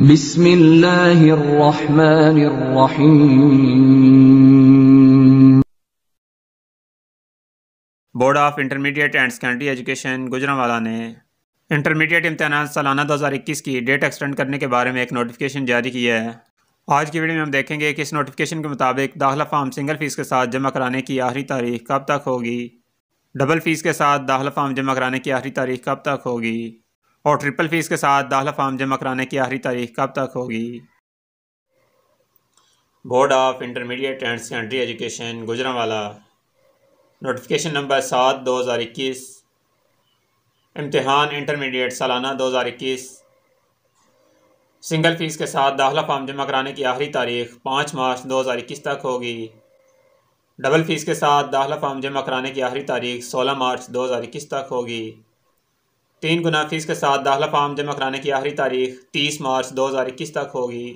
board of intermediate and secondary education Gujranwala ने intermediate इम्तहान सालाना 2021 की डेट एक्सटेंड करने के बारे में एक नोटिफिकेशन जारी किया है आज की वीडियो में हम देखेंगे कि इस नोटिफिकेशन के मुताबिक दाखिला फार्म सिंगल फ़ीस के साथ जमा कराने की आखिरी तारीख कब तक होगी डबल फ़ीस के साथ दाखिला फार्म जमा कराने की आखिरी तारीख कब तक होगी और ट्रिपल फीस के साथ दाखला फार्म जमा कराने की आखिरी तारीख कब तक होगी board of intermediate and secondary education Gujranwala notification number सात दो हज़ार इक्कीस इम्तहान इंटरमीडिएट सालाना दो हज़ार इक्कीस सिंगल फ़ीस के साथ दाखला फार्म जमा कराने की आखिरी तारीख पाँच मार्च दो हज़ार इक्कीस तक होगी डबल फ़ीस के साथ दाखला फार्म जमा कराने की आखिरी तारीख सोलह मार्च दो हज़ार इक्कीस तक होगी तीन गुना फीस के साथ दाखिला फार्म जमा कराने की आखिरी तारीख तीस मार्च दो हज़ार इक्कीस तक होगी